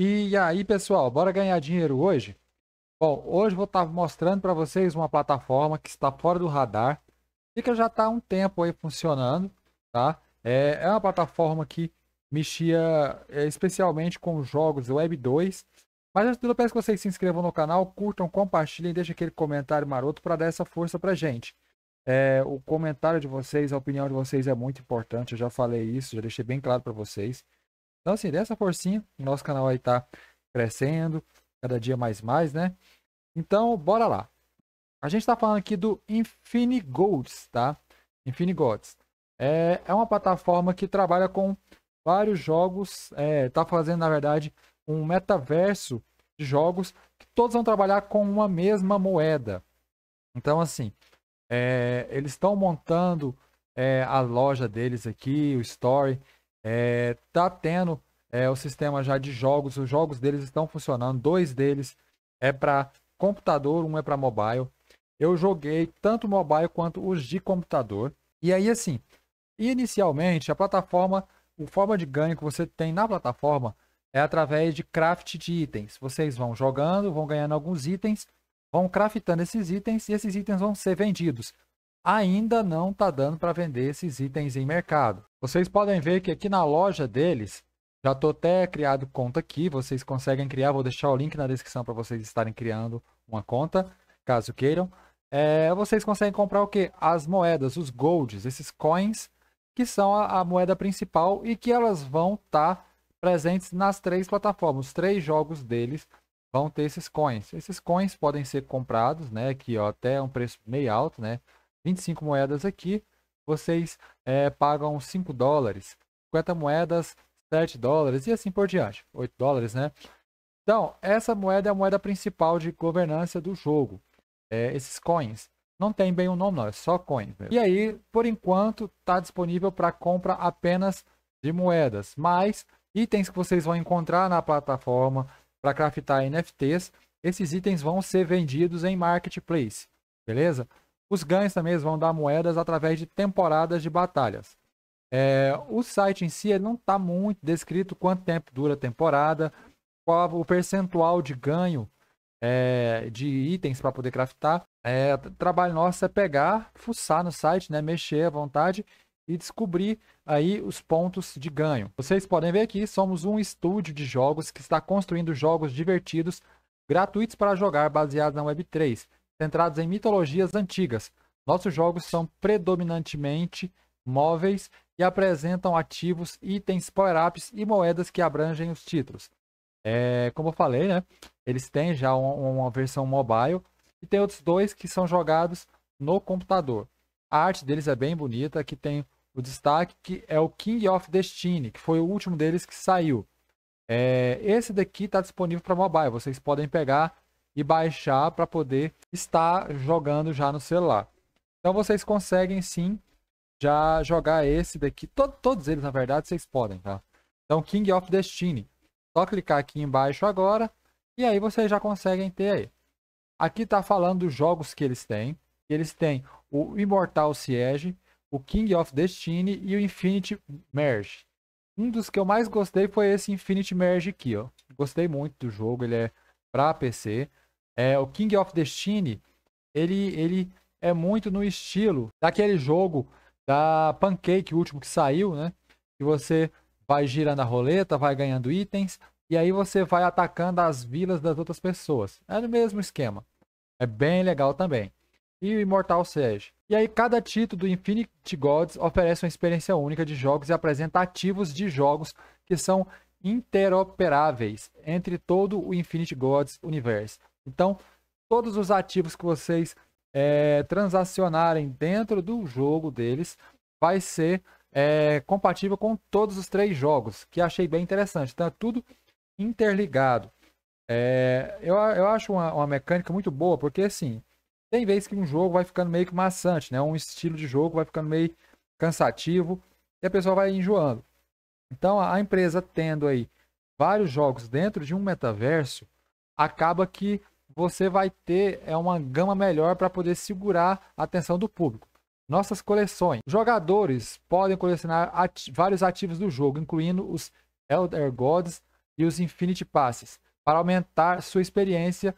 E aí, pessoal, bora ganhar dinheiro hoje? Bom, hoje vou estar tá mostrando para vocês uma plataforma que está fora do radar e que já está há um tempo aí funcionando, tá? É, é uma plataforma que mexia é, especialmente com jogos Web 2. Mas antes de tudo, peço que vocês se inscrevam no canal, curtam, compartilhem, deixem aquele comentário maroto para dar essa força a gente. É, o comentário de vocês, a opinião de vocês é muito importante, eu já falei isso, já deixei bem claro para vocês. Então, assim, dessa forcinha, nosso canal aí tá crescendo, cada dia mais mais, né? Então, bora lá. A gente tá falando aqui do Infinigolds, tá? Infinigods. É, é uma plataforma que trabalha com vários jogos, é, tá fazendo, na verdade, um metaverso de jogos que todos vão trabalhar com uma mesma moeda. Então, assim, é, eles estão montando é, a loja deles aqui, o Story, é, tá tendo é, o sistema já de jogos, os jogos deles estão funcionando, dois deles é para computador, um é para mobile. Eu joguei tanto mobile quanto os de computador. E aí assim, inicialmente a plataforma, a forma de ganho que você tem na plataforma é através de craft de itens. Vocês vão jogando, vão ganhando alguns itens, vão craftando esses itens e esses itens vão ser vendidos. Ainda não está dando para vender esses itens em mercado. Vocês podem ver que aqui na loja deles, já estou até criado conta aqui, vocês conseguem criar, vou deixar o link na descrição para vocês estarem criando uma conta, caso queiram. É, vocês conseguem comprar o que? As moedas, os golds, esses coins, que são a, a moeda principal e que elas vão estar tá presentes nas três plataformas. Os três jogos deles vão ter esses coins. Esses coins podem ser comprados, né? Aqui, ó, até um preço meio alto, né? 25 moedas aqui vocês é, pagam 5 dólares, 50 moedas, 7 dólares e assim por diante, 8 dólares, né? Então, essa moeda é a moeda principal de governança do jogo, é, esses coins. Não tem bem um nome não, é só coins E aí, por enquanto, está disponível para compra apenas de moedas, mas itens que vocês vão encontrar na plataforma para craftar NFTs, esses itens vão ser vendidos em marketplace, beleza? Os ganhos também vão dar moedas através de temporadas de batalhas. É, o site em si não está muito descrito quanto tempo dura a temporada, qual o percentual de ganho é, de itens para poder craftar. É, trabalho nosso é pegar, fuçar no site, né, mexer à vontade e descobrir aí os pontos de ganho. Vocês podem ver aqui, somos um estúdio de jogos que está construindo jogos divertidos gratuitos para jogar baseados na Web3 centrados em mitologias antigas. Nossos jogos são predominantemente móveis e apresentam ativos, itens, power-ups e moedas que abrangem os títulos. É, como eu falei, né? Eles têm já uma, uma versão mobile e tem outros dois que são jogados no computador. A arte deles é bem bonita, que tem o destaque que é o King of Destiny, que foi o último deles que saiu. É, esse daqui está disponível para mobile, vocês podem pegar e baixar para poder estar jogando já no celular. Então vocês conseguem sim já jogar esse daqui. Todo, todos eles, na verdade, vocês podem, tá? Então, King of Destiny. Só clicar aqui embaixo agora. E aí vocês já conseguem ter aí. Aqui tá falando dos jogos que eles têm. Eles têm o Immortal Siege, o King of Destiny e o Infinity Merge. Um dos que eu mais gostei foi esse Infinity Merge aqui, ó. Gostei muito do jogo, ele é para PC. É, o King of Destiny, ele, ele é muito no estilo daquele jogo da Pancake, o último que saiu, né? Que você vai girando a roleta, vai ganhando itens, e aí você vai atacando as vilas das outras pessoas. É no mesmo esquema. É bem legal também. E o Immortal Siege. E aí cada título do Infinity Gods oferece uma experiência única de jogos e apresenta ativos de jogos que são interoperáveis entre todo o Infinity Gods universo. Então, todos os ativos que vocês é, transacionarem dentro do jogo deles vai ser é, compatível com todos os três jogos, que achei bem interessante. Então, é tudo interligado. É, eu, eu acho uma, uma mecânica muito boa, porque assim, tem vezes que um jogo vai ficando meio que maçante, né? Um estilo de jogo vai ficando meio cansativo e a pessoa vai enjoando. Então, a empresa tendo aí vários jogos dentro de um metaverso, acaba que você vai ter é uma gama melhor para poder segurar a atenção do público. Nossas coleções. Jogadores podem colecionar ati vários ativos do jogo, incluindo os Elder Gods e os Infinity Passes, para aumentar sua experiência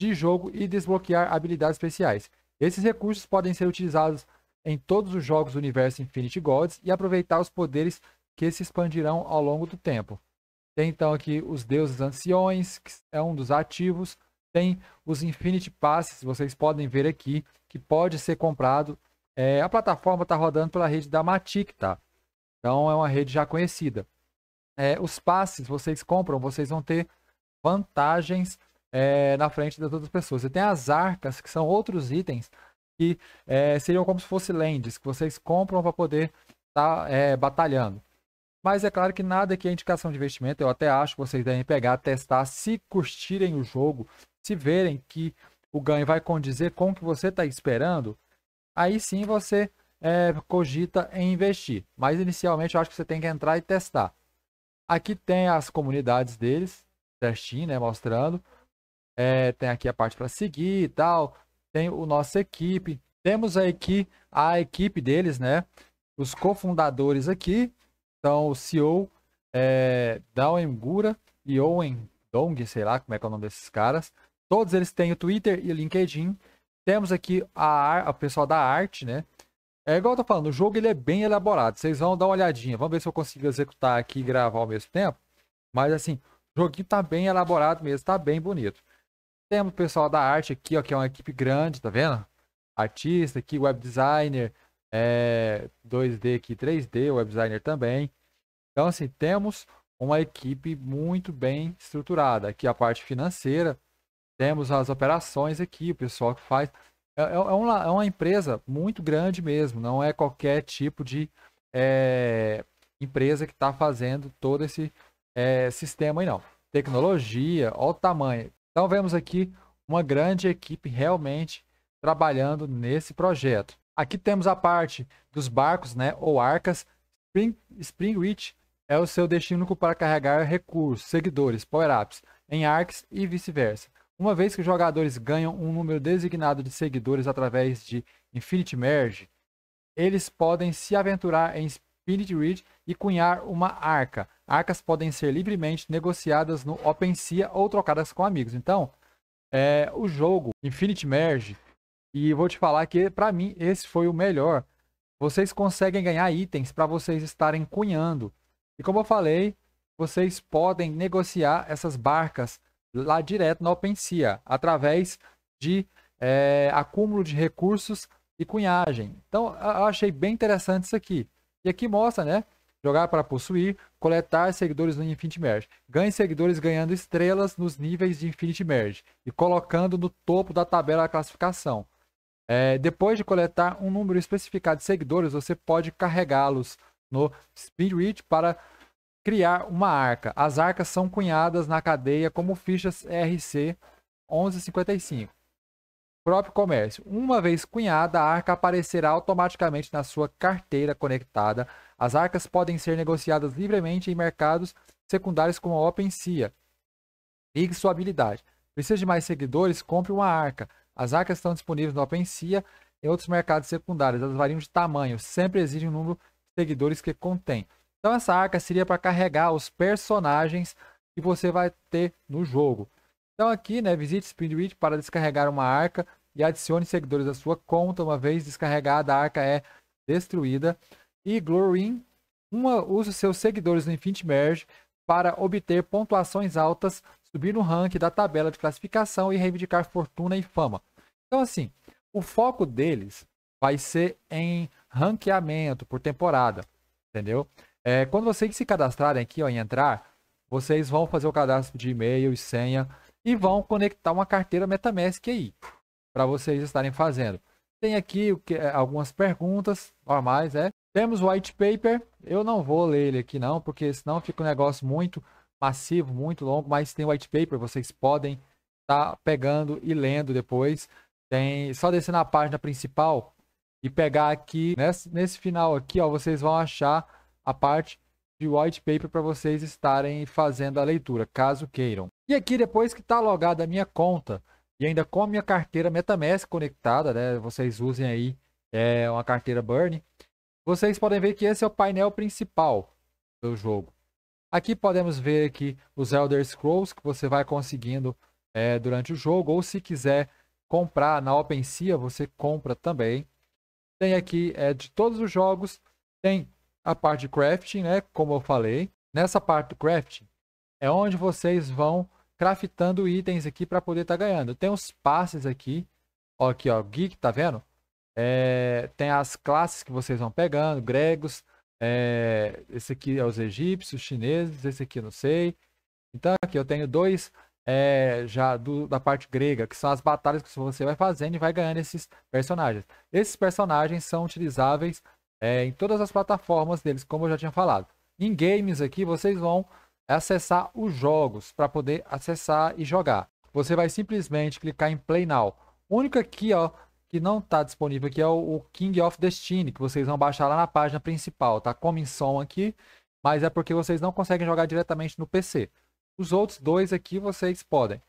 de jogo e desbloquear habilidades especiais. Esses recursos podem ser utilizados em todos os jogos do universo Infinity Gods e aproveitar os poderes que se expandirão ao longo do tempo. Tem então aqui os deuses anciões, que é um dos ativos, tem os Infinity Passes, vocês podem ver aqui, que pode ser comprado. É, a plataforma está rodando pela rede da Matic, tá? Então é uma rede já conhecida. É, os passes vocês compram, vocês vão ter vantagens é, na frente das outras pessoas. e tem as arcas, que são outros itens que é, seriam como se fossem lands, que vocês compram para poder estar tá, é, batalhando. Mas é claro que nada aqui é indicação de investimento, eu até acho que vocês devem pegar, testar, se curtirem o jogo, se verem que o ganho vai condizer com o que você está esperando, aí sim você é, cogita em investir. Mas inicialmente eu acho que você tem que entrar e testar. Aqui tem as comunidades deles, certinho, né? Mostrando. É, tem aqui a parte para seguir e tal. Tem o nossa equipe. Temos aqui a equipe deles, né? Os cofundadores aqui. Então, o CEO é, Dao e Owen Dong, sei lá como é que é o nome desses caras. Todos eles têm o Twitter e o LinkedIn. Temos aqui a, a pessoal da arte, né? É igual eu tô falando, o jogo ele é bem elaborado. Vocês vão dar uma olhadinha. Vamos ver se eu consigo executar aqui e gravar ao mesmo tempo. Mas assim, o joguinho tá bem elaborado mesmo, tá bem bonito. Temos o pessoal da arte aqui, ó, que é uma equipe grande, tá vendo? Artista aqui, web designer, é, 2D aqui, 3D, web designer também. Então, assim, temos uma equipe muito bem estruturada. Aqui a parte financeira, temos as operações aqui, o pessoal que faz. É, é, é, uma, é uma empresa muito grande mesmo, não é qualquer tipo de é, empresa que está fazendo todo esse é, sistema aí, não. Tecnologia, olha o tamanho. Então, vemos aqui uma grande equipe realmente trabalhando nesse projeto. Aqui temos a parte dos barcos, né, ou arcas. Spring, Spring Reach é o seu destino para carregar recursos, seguidores, power-ups em arcs e vice-versa. Uma vez que os jogadores ganham um número designado de seguidores através de Infinity Merge, eles podem se aventurar em Spirit Ridge e cunhar uma arca. Arcas podem ser livremente negociadas no OpenSea ou trocadas com amigos. Então, é, o jogo Infinity Merge, e vou te falar que para mim esse foi o melhor. Vocês conseguem ganhar itens para vocês estarem cunhando. E como eu falei, vocês podem negociar essas barcas lá direto na OpenSea, através de é, acúmulo de recursos e cunhagem. Então, eu achei bem interessante isso aqui. E aqui mostra, né? Jogar para possuir, coletar seguidores no Infinity Merge. Ganhe seguidores ganhando estrelas nos níveis de Infinity Merge e colocando no topo da tabela a classificação. É, depois de coletar um número especificado de seguidores, você pode carregá-los no Speed Reach para criar uma arca. As arcas são cunhadas na cadeia como fichas RC 1155. Próprio comércio. Uma vez cunhada, a arca aparecerá automaticamente na sua carteira conectada. As arcas podem ser negociadas livremente em mercados secundários como a OpenSea. Ligue sua habilidade. Precisa de mais seguidores? Compre uma arca. As arcas estão disponíveis no OpenSea e outros mercados secundários. Elas variam de tamanho, sempre exigem um número de seguidores que contém. Então essa arca seria para carregar os personagens que você vai ter no jogo. Então aqui, né, visite Speedread para descarregar uma arca e adicione seguidores à sua conta. Uma vez descarregada, a arca é destruída. E Glorin, uma usa seus seguidores no Infinity Merge para obter pontuações altas, subir no rank da tabela de classificação e reivindicar fortuna e fama. Então assim, o foco deles vai ser em ranqueamento por temporada, entendeu? É, quando vocês se cadastrarem aqui ó, em entrar, vocês vão fazer o cadastro de e-mail e senha e vão conectar uma carteira MetaMask aí, para vocês estarem fazendo. Tem aqui é, algumas perguntas normais, né? Temos o white paper, eu não vou ler ele aqui não, porque senão fica um negócio muito massivo, muito longo, mas tem white paper, vocês podem estar tá pegando e lendo depois. Tem só descer na página principal e pegar aqui, nesse, nesse final aqui, ó, vocês vão achar a parte de white paper para vocês estarem fazendo a leitura, caso queiram. E aqui, depois que está logada a minha conta e ainda com a minha carteira MetaMask conectada, né, vocês usem aí é, uma carteira Burn, vocês podem ver que esse é o painel principal do jogo. Aqui podemos ver aqui os Elder Scrolls que você vai conseguindo é, durante o jogo, ou se quiser comprar na OpenSea, você compra também. Tem aqui é, de todos os jogos, tem a parte de crafting, né? Como eu falei. Nessa parte do crafting é onde vocês vão craftando itens aqui para poder estar tá ganhando. Tem os passes aqui. Ó, aqui, ó. Geek, tá vendo? É, tem as classes que vocês vão pegando, gregos. É, esse aqui é os egípcios, chineses, esse aqui eu não sei. Então aqui eu tenho dois é, já do, da parte grega, que são as batalhas que você vai fazendo e vai ganhando esses personagens. Esses personagens são utilizáveis é, em todas as plataformas deles, como eu já tinha falado. Em games aqui, vocês vão acessar os jogos para poder acessar e jogar. Você vai simplesmente clicar em Play Now. O único aqui ó, que não está disponível aqui é o, o King of Destiny, que vocês vão baixar lá na página principal, tá? Como em som aqui, mas é porque vocês não conseguem jogar diretamente no PC. Os outros dois aqui vocês podem.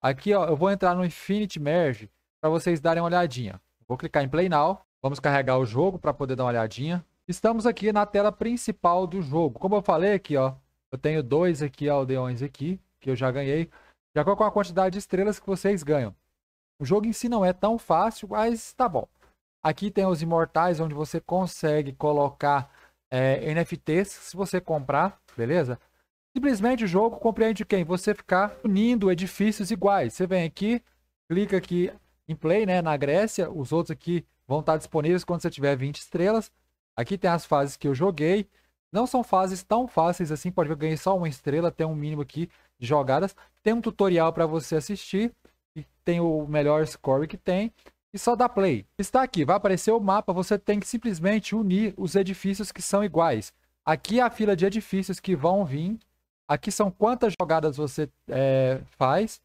Aqui ó, eu vou entrar no Infinity Merge para vocês darem uma olhadinha. Vou clicar em Play Now. Vamos carregar o jogo para poder dar uma olhadinha. Estamos aqui na tela principal do jogo. Como eu falei aqui, ó, eu tenho dois aqui aldeões aqui, que eu já ganhei. De acordo com a quantidade de estrelas que vocês ganham. O jogo em si não é tão fácil, mas tá bom. Aqui tem os imortais, onde você consegue colocar é, NFTs, se você comprar, beleza? Simplesmente o jogo compreende quem? Você ficar unindo edifícios iguais. Você vem aqui, clica aqui em play, né, na Grécia, os outros aqui vão estar disponíveis quando você tiver 20 estrelas. Aqui tem as fases que eu joguei. Não são fases tão fáceis assim, pode ver que eu ganhei só uma estrela, tem um mínimo aqui de jogadas. Tem um tutorial para você assistir, e tem o melhor score que tem, e só dá play. Está aqui, vai aparecer o mapa, você tem que simplesmente unir os edifícios que são iguais. Aqui é a fila de edifícios que vão vir, aqui são quantas jogadas você é, faz.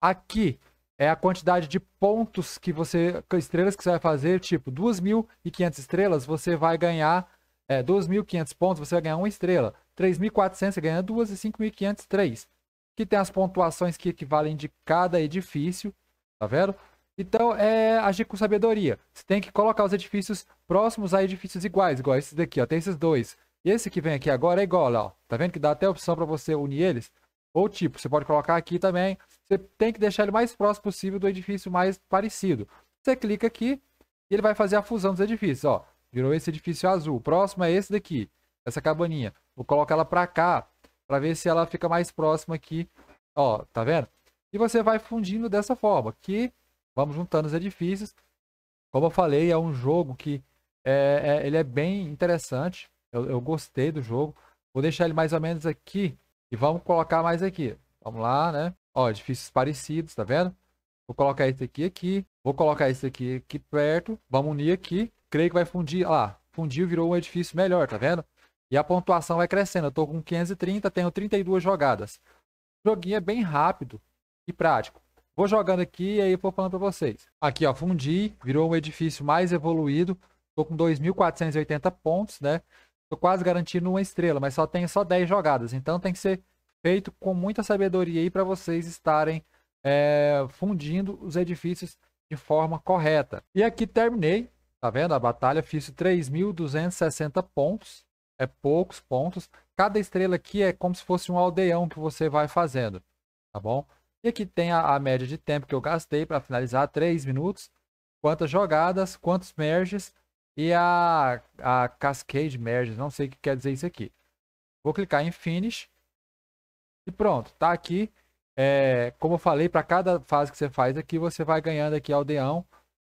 Aqui é a quantidade de pontos que você. estrelas que você vai fazer, tipo, 2.500 estrelas, você vai ganhar. É, 2.500 pontos, você vai ganhar uma estrela. 3.400, você ganha duas, e 5.500, três. Que tem as pontuações que equivalem de cada edifício, tá vendo? Então, é agir com sabedoria. Você tem que colocar os edifícios próximos a edifícios iguais, igual esses daqui, ó. Tem esses dois. Esse que vem aqui agora é igual, ó. Tá vendo que dá até opção para você unir eles? Ou tipo, você pode colocar aqui também, você tem que deixar ele mais próximo possível do edifício mais parecido. Você clica aqui e ele vai fazer a fusão dos edifícios, ó. Virou esse edifício azul. O próximo é esse daqui, essa cabaninha. Vou colocar ela para cá, para ver se ela fica mais próxima aqui, ó, tá vendo? E você vai fundindo dessa forma, que vamos juntando os edifícios. Como eu falei, é um jogo que é, é ele é bem interessante. Eu, eu gostei do jogo. Vou deixar ele mais ou menos aqui e vamos colocar mais aqui. Vamos lá, né? Ó, edifícios parecidos, tá vendo? Vou colocar esse aqui aqui. Vou colocar esse aqui aqui perto. Vamos unir aqui. Creio que vai fundir. Olha lá, fundiu virou um edifício melhor, tá vendo? E a pontuação vai crescendo. Eu tô com 530, tenho 32 jogadas. O joguinho é bem rápido e prático. Vou jogando aqui e aí vou falando para vocês. Aqui, ó, fundi, virou um edifício mais evoluído. Tô com 2.480 pontos, né? Tô quase garantindo uma estrela, mas só tem só 10 jogadas. Então tem que ser feito com muita sabedoria aí para vocês estarem é, fundindo os edifícios de forma correta. E aqui terminei, tá vendo? A batalha fiz 3.260 pontos, é poucos pontos. Cada estrela aqui é como se fosse um aldeão que você vai fazendo, tá bom? E aqui tem a, a média de tempo que eu gastei para finalizar, 3 minutos. Quantas jogadas, quantos merges, e a, a Cascade Merge, não sei o que quer dizer isso aqui. Vou clicar em Finish e pronto, tá aqui. É, como eu falei, para cada fase que você faz aqui, você vai ganhando aqui aldeão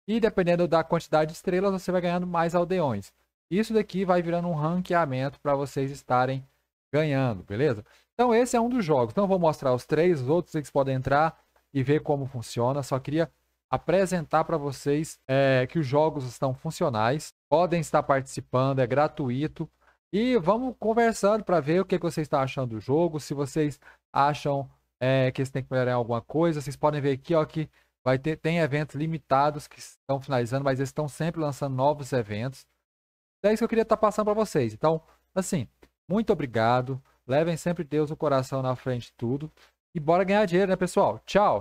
e dependendo da quantidade de estrelas, você vai ganhando mais aldeões. Isso daqui vai virando um ranqueamento para vocês estarem ganhando, beleza? Então esse é um dos jogos. Então eu vou mostrar os três, os outros vocês podem entrar e ver como funciona. Só queria apresentar para vocês é, que os jogos estão funcionais, podem estar participando, é gratuito. E vamos conversando para ver o que, que vocês estão tá achando do jogo, se vocês acham é, que eles têm que melhorar alguma coisa. Vocês podem ver aqui ó, que vai ter, tem eventos limitados que estão finalizando, mas eles estão sempre lançando novos eventos. É isso que eu queria estar tá passando para vocês. Então, assim, muito obrigado. Levem sempre Deus o coração na frente de tudo. E bora ganhar dinheiro, né, pessoal? Tchau!